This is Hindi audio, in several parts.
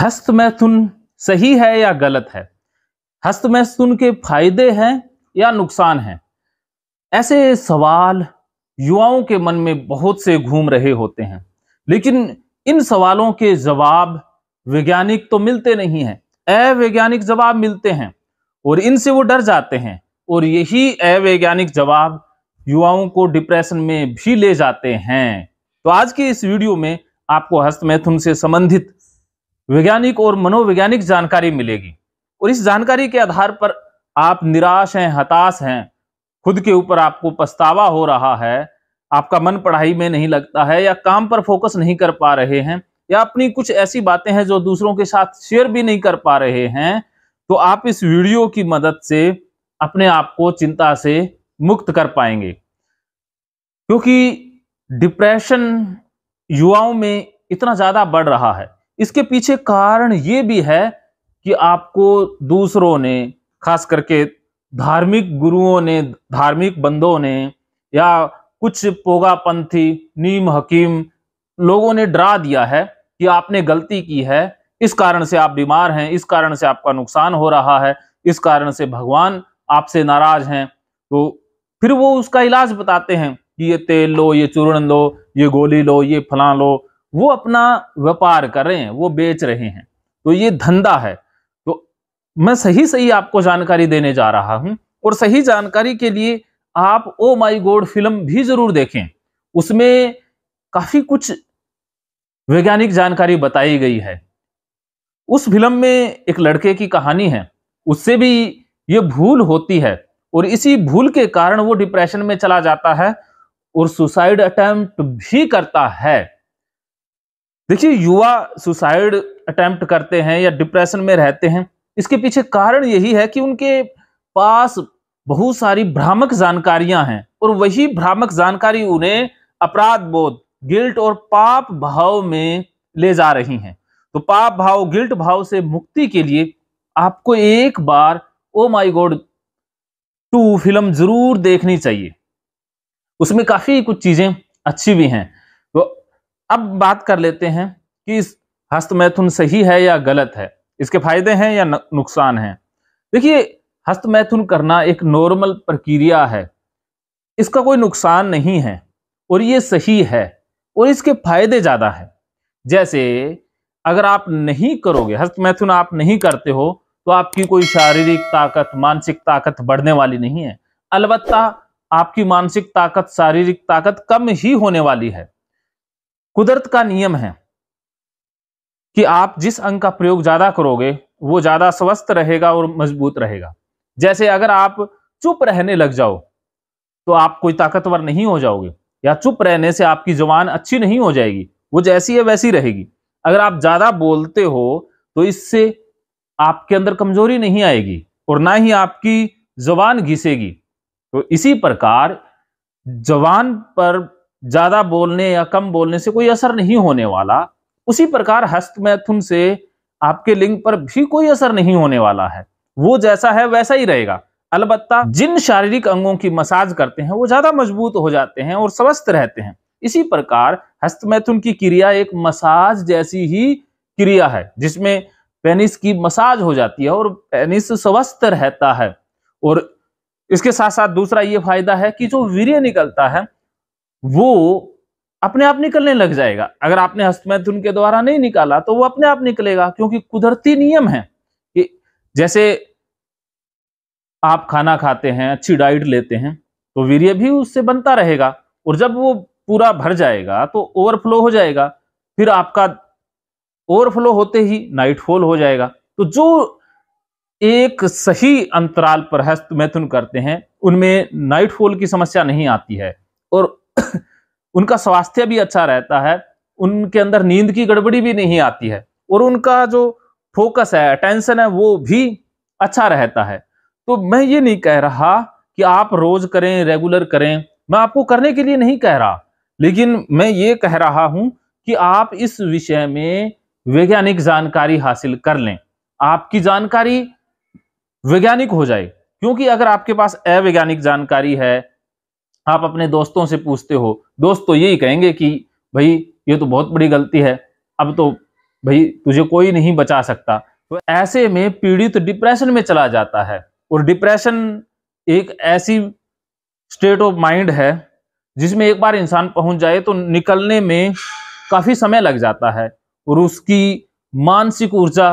हस्त मैथुन सही है या गलत है हस्त मैथुन के फायदे हैं या नुकसान हैं ऐसे सवाल युवाओं के मन में बहुत से घूम रहे होते हैं लेकिन इन सवालों के जवाब वैज्ञानिक तो मिलते नहीं हैं अवैज्ञानिक जवाब मिलते हैं और इनसे वो डर जाते हैं और यही अवैज्ञानिक जवाब युवाओं को डिप्रेशन में भी ले जाते हैं तो आज के इस वीडियो में आपको हस्तमैथुन से संबंधित वैज्ञानिक और मनोवैज्ञानिक जानकारी मिलेगी और इस जानकारी के आधार पर आप निराश हैं हताश हैं खुद के ऊपर आपको पछतावा हो रहा है आपका मन पढ़ाई में नहीं लगता है या काम पर फोकस नहीं कर पा रहे हैं या अपनी कुछ ऐसी बातें हैं जो दूसरों के साथ शेयर भी नहीं कर पा रहे हैं तो आप इस वीडियो की मदद से अपने आप को चिंता से मुक्त कर पाएंगे क्योंकि डिप्रेशन युवाओं में इतना ज़्यादा बढ़ रहा है इसके पीछे कारण ये भी है कि आपको दूसरों ने खास करके धार्मिक गुरुओं ने धार्मिक बंदों ने या कुछ पोगापंथी नीम हकीम लोगों ने डरा दिया है कि आपने गलती की है इस कारण से आप बीमार हैं इस कारण से आपका नुकसान हो रहा है इस कारण से भगवान आपसे नाराज हैं तो फिर वो उसका इलाज बताते हैं कि ये तेल लो ये चूर्ण लो ये गोली लो ये फला लो वो अपना व्यापार कर रहे हैं वो बेच रहे हैं तो ये धंधा है तो मैं सही सही आपको जानकारी देने जा रहा हूं और सही जानकारी के लिए आप ओ माई गोड फिल्म भी जरूर देखें उसमें काफी कुछ वैज्ञानिक जानकारी बताई गई है उस फिल्म में एक लड़के की कहानी है उससे भी ये भूल होती है और इसी भूल के कारण वो डिप्रेशन में चला जाता है और सुसाइड अटेम्प्ट भी करता है देखिए युवा सुसाइड अटेम्प्ट करते हैं या डिप्रेशन में रहते हैं इसके पीछे कारण यही है कि उनके पास बहुत सारी भ्रामक जानकारियां हैं और वही भ्रामक जानकारी उन्हें अपराध बोध गिल्ट और पाप भाव में ले जा रही हैं तो पाप भाव गिल्ट भाव से मुक्ति के लिए आपको एक बार oh my God two film जरूर देखनी चाहिए उसमें काफी कुछ चीजें अच्छी भी हैं अब बात कर लेते हैं कि इस हस्तमैथुन सही है या गलत है इसके फायदे हैं या नुकसान हैं देखिए हस्तमैथुन करना एक नॉर्मल प्रक्रिया है इसका कोई नुकसान नहीं है और ये सही है और इसके फायदे ज़्यादा है जैसे अगर आप नहीं करोगे हस्तमैथुन आप नहीं करते हो तो आपकी कोई शारीरिक ताकत मानसिक ताकत बढ़ने वाली नहीं है अलबत्ता आपकी मानसिक ताकत शारीरिक ताकत कम ही होने वाली है कुदरत का नियम है कि आप जिस अंग का प्रयोग ज्यादा करोगे वो ज्यादा स्वस्थ रहेगा और मजबूत रहेगा जैसे अगर आप चुप रहने लग जाओ तो आप कोई ताकतवर नहीं हो जाओगे या चुप रहने से आपकी जवान अच्छी नहीं हो जाएगी वो जैसी है वैसी रहेगी अगर आप ज्यादा बोलते हो तो इससे आपके अंदर कमजोरी नहीं आएगी और ना ही आपकी जबान घिसेगी तो इसी प्रकार जवान पर ज्यादा बोलने या कम बोलने से कोई असर नहीं होने वाला उसी प्रकार हस्त मैथुन से आपके लिंग पर भी कोई असर नहीं होने वाला है वो जैसा है वैसा ही रहेगा अलबत्ता जिन शारीरिक अंगों की मसाज करते हैं वो ज्यादा मजबूत हो जाते हैं और स्वस्थ रहते हैं इसी प्रकार हस्त मैथुन की क्रिया एक मसाज जैसी ही क्रिया है जिसमें पेनिस की मसाज हो जाती है और पेनिस स्वस्थ रहता है और इसके साथ साथ दूसरा ये फायदा है कि जो वीर्य निकलता है वो अपने आप निकलने लग जाएगा अगर आपने हस्तमैथुन के द्वारा नहीं निकाला तो वो अपने आप निकलेगा क्योंकि कुदरती नियम है कि जैसे आप खाना खाते हैं अच्छी डाइट लेते हैं तो वीर्य भी उससे बनता रहेगा और जब वो पूरा भर जाएगा तो ओवरफ्लो हो जाएगा फिर आपका ओवरफ्लो होते ही नाइटफॉल हो जाएगा तो जो एक सही अंतराल पर हस्तमैथुन करते हैं उनमें नाइटफॉल की समस्या नहीं आती है और उनका स्वास्थ्य भी अच्छा रहता है उनके अंदर नींद की गड़बड़ी भी नहीं आती है और उनका जो फोकस है अटेंशन है वो भी अच्छा रहता है तो मैं ये नहीं कह रहा कि आप रोज करें रेगुलर करें मैं आपको करने के लिए नहीं कह रहा लेकिन मैं ये कह रहा हूं कि आप इस विषय में वैज्ञानिक जानकारी हासिल कर लें आपकी जानकारी वैज्ञानिक हो जाए क्योंकि अगर आपके पास अवैज्ञानिक जानकारी है आप अपने दोस्तों से पूछते हो दोस्त तो यही कहेंगे कि भाई ये तो बहुत बड़ी गलती है अब तो भाई तुझे कोई नहीं बचा सकता तो ऐसे में पीड़ित तो डिप्रेशन में चला जाता है और डिप्रेशन एक ऐसी स्टेट ऑफ माइंड है जिसमें एक बार इंसान पहुंच जाए तो निकलने में काफ़ी समय लग जाता है और उसकी मानसिक ऊर्जा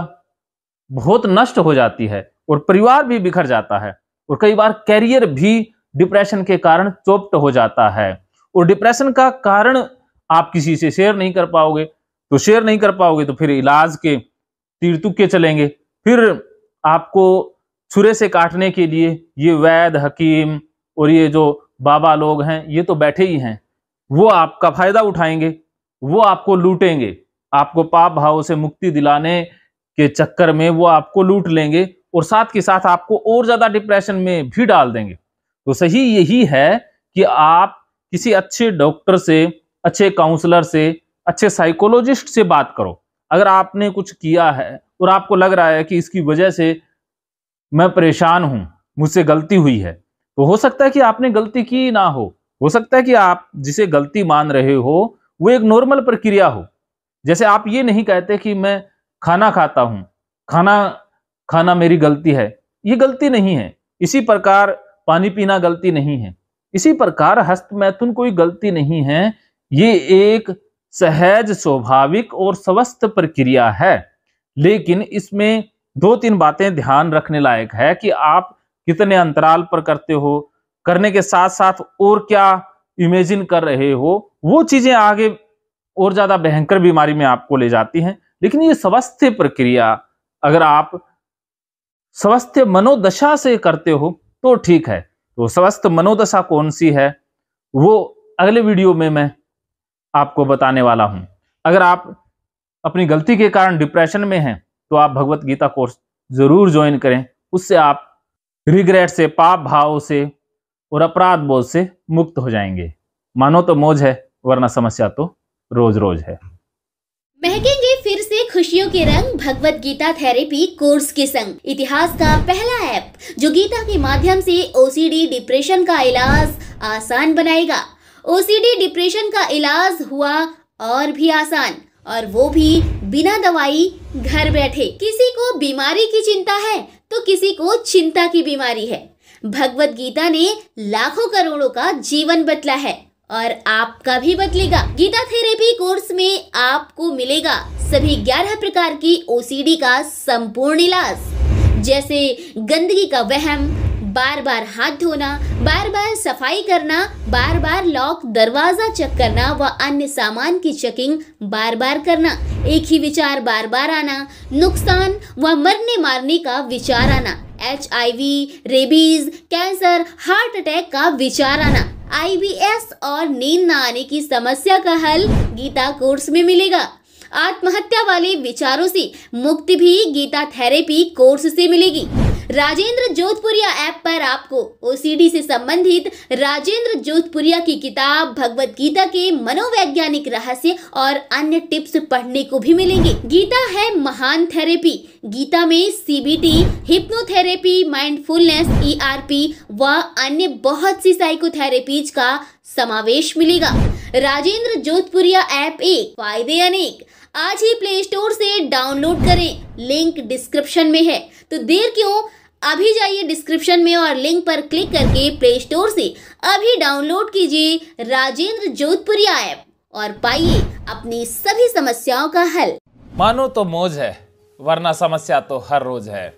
बहुत नष्ट हो जाती है और परिवार भी बिखर जाता है और कई बार कैरियर भी डिप्रेशन के कारण चोप्ट हो जाता है और डिप्रेशन का कारण आप किसी से शेयर नहीं कर पाओगे तो शेयर नहीं कर पाओगे तो फिर इलाज के तीर तुक्के चलेंगे फिर आपको छुरे से काटने के लिए ये वैद हकीम और ये जो बाबा लोग हैं ये तो बैठे ही हैं वो आपका फायदा उठाएंगे वो आपको लूटेंगे आपको पाप भाव से मुक्ति दिलाने के चक्कर में वो आपको लूट लेंगे और साथ के साथ आपको और ज्यादा डिप्रेशन में भी डाल देंगे तो सही यही है कि आप किसी अच्छे डॉक्टर से अच्छे काउंसलर से अच्छे साइकोलॉजिस्ट से बात करो अगर आपने कुछ किया है और आपको लग रहा है कि इसकी वजह से मैं परेशान हूं मुझसे गलती हुई है तो हो सकता है कि आपने गलती की ना हो हो सकता है कि आप जिसे गलती मान रहे हो वो एक नॉर्मल प्रक्रिया हो जैसे आप ये नहीं कहते कि मैं खाना खाता हूं खाना खाना मेरी गलती है ये गलती नहीं है इसी प्रकार पानी पीना गलती नहीं है इसी प्रकार हस्तमैथुन कोई गलती नहीं है ये एक सहज स्वाभाविक और स्वस्थ प्रक्रिया है लेकिन इसमें दो तीन बातें ध्यान रखने लायक है कि आप कितने अंतराल पर करते हो करने के साथ साथ और क्या इमेजिन कर रहे हो वो चीजें आगे और ज्यादा भयंकर बीमारी में आपको ले जाती हैं लेकिन ये स्वस्थ प्रक्रिया अगर आप स्वस्थ मनोदशा से करते हो तो ठीक है तो स्वस्थ मनोदशा कौन सी है वो अगले वीडियो में मैं आपको बताने वाला हूं अगर आप अपनी गलती के कारण डिप्रेशन में हैं तो आप भगवत गीता कोर्स ज़रूर ज्वाइन करें उससे आप रिग्रेट से पाप भाव से और अपराध बोध से मुक्त हो जाएंगे मानो तो मौज है वरना समस्या तो रोज रोज है महकेंगे खुशियों के रंग भगवत गीता थेरेपी कोर्स के संग इतिहास का पहला ऐप जो गीता के माध्यम से ओसीडी डिप्रेशन का इलाज आसान बनाएगा ओसीडी डिप्रेशन का इलाज हुआ और भी आसान और वो भी बिना दवाई घर बैठे किसी को बीमारी की चिंता है तो किसी को चिंता की बीमारी है भगवत गीता ने लाखों करोड़ों का जीवन बदला है और आपका भी बदलेगा गीता थेरेपी कोर्स में आपको मिलेगा सभी 11 प्रकार की ओसीडी का संपूर्ण इलाज जैसे गंदगी का वहम बार बार हाथ धोना बार बार सफाई करना बार बार लॉक दरवाजा चेक करना व अन्य सामान की चेकिंग बार बार करना एक ही विचार बार बार आना नुकसान व मरने मारने का विचार आना एच रेबीज कैंसर हार्ट अटैक का विचार आना आई और नींद न आने की समस्या का हल गीता कोर्स में मिलेगा आत्महत्या वाले विचारों से मुक्ति भी गीता थेरेपी कोर्स से मिलेगी राजेंद्र जोधपुरिया ऐप पर आपको ओसीडी से संबंधित राजेंद्र जोधपुरिया की किताब भगवत गीता के मनोवैज्ञानिक रहस्य और अन्य टिप्स पढ़ने को भी मिलेंगे गीता है महान थेरेपी गीता में सीबीटी हिप्नोथेरेपी माइंडफुलनेस ईआरपी व अन्य बहुत सी साइकोथेरेपीज का समावेश मिलेगा राजेंद्र जोधपुरिया ऐप एक फायदे अनेक आज ही प्ले स्टोर से डाउनलोड करें लिंक डिस्क्रिप्शन में है तो देर क्यों अभी जाइए डिस्क्रिप्शन में और लिंक पर क्लिक करके प्ले स्टोर से अभी डाउनलोड कीजिए राजेंद्र जोधपुरी ऐप और पाइए अपनी सभी समस्याओं का हल मानो तो मौज है वरना समस्या तो हर रोज है